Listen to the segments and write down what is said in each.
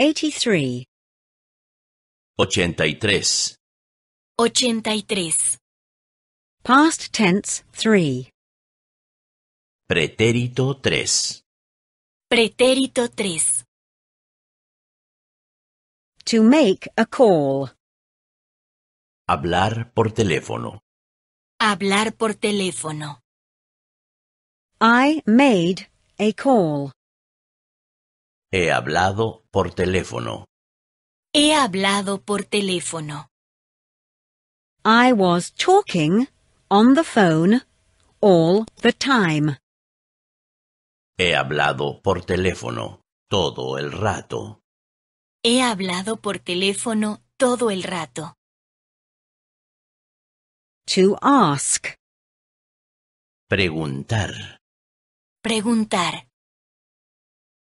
83 83 83 Past tense 3 Pretérito 3 Pretérito 3 To make a call Hablar por teléfono Hablar por teléfono I made a call He hablado por teléfono. He hablado por teléfono. I was talking on the phone all the time. He hablado por teléfono todo el rato. He hablado por teléfono todo el rato. To ask. Preguntar. Preguntar.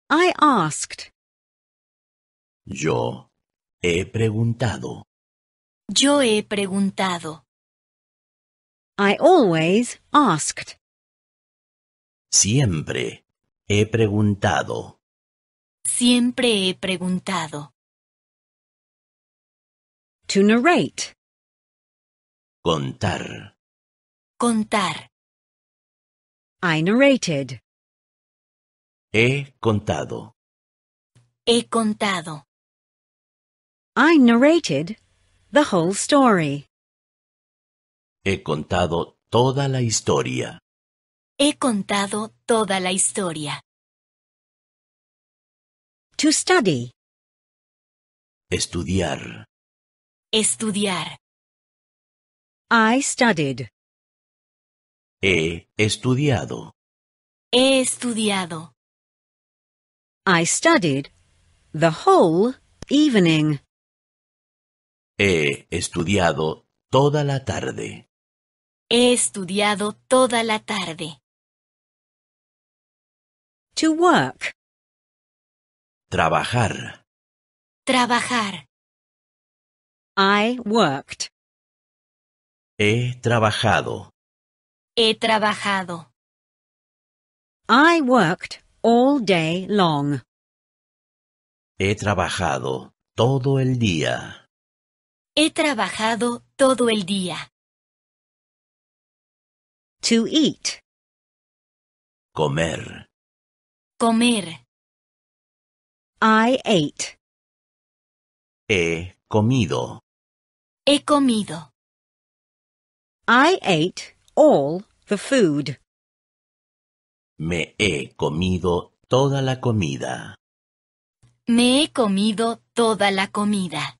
I asked. Yo he preguntado. Yo he preguntado. I always asked. Siempre he preguntado. Siempre he preguntado. To narrate. Contar. Contar. I narrated. He contado. He contado. I narrated the whole story. He contado toda la historia. He contado toda la historia. To study. Estudiar. Estudiar. I studied. He estudiado. He estudiado. I studied the whole evening. He estudiado toda la tarde. He estudiado toda la tarde. To work. Trabajar. Trabajar. I worked. He trabajado. He trabajado. I worked all day long. He trabajado todo el día. He trabajado todo el día. To eat. Comer. Comer. I ate. He comido. He comido. I ate all the food. Me he comido toda la comida. Me he comido toda la comida.